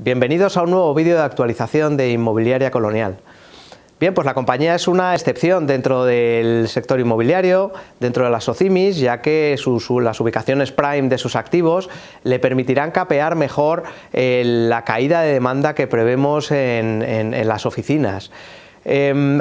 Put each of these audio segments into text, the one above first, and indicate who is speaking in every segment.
Speaker 1: Bienvenidos a un nuevo vídeo de actualización de inmobiliaria colonial. Bien, pues la compañía es una excepción dentro del sector inmobiliario, dentro de las Ocimis, ya que las ubicaciones prime de sus activos le permitirán capear mejor eh, la caída de demanda que prevemos en las oficinas. Em,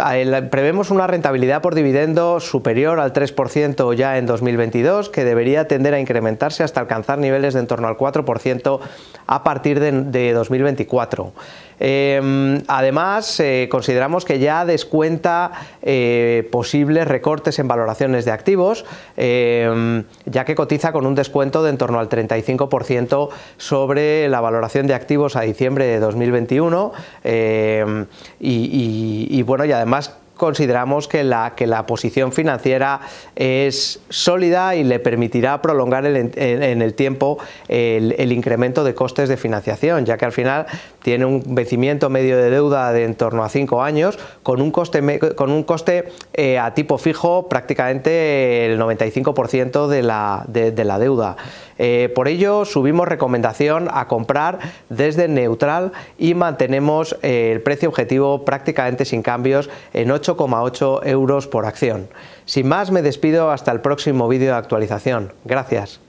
Speaker 1: prevemos una rentabilidad por dividendo superior al 3% ya en 2022, que debería tender a incrementarse hasta alcanzar niveles de en torno al 4% a partir de, de 2024. Em, además, eh, consideramos que ya descuenta eh, posibles recortes en valoraciones de activos, em, ya que cotiza con un descuento de en torno al 35% sobre la valoración de activos a diciembre de 2021 em, y bueno, y además consideramos que la, que la posición financiera es sólida y le permitirá prolongar en, el tiempo el, incremento de costes de financiación, ya que al final tiene un vencimiento medio de deuda de en torno a cinco años con un coste, con un coste eh, a tipo fijo prácticamente el 95% de la, de, la deuda. Eh, por ello, subimos recomendación a comprar desde neutral y mantenemos eh, el precio objetivo prácticamente sin cambios en 8 8,8 euros por acción. Sin más, me despido hasta el próximo vídeo de actualización. Gracias.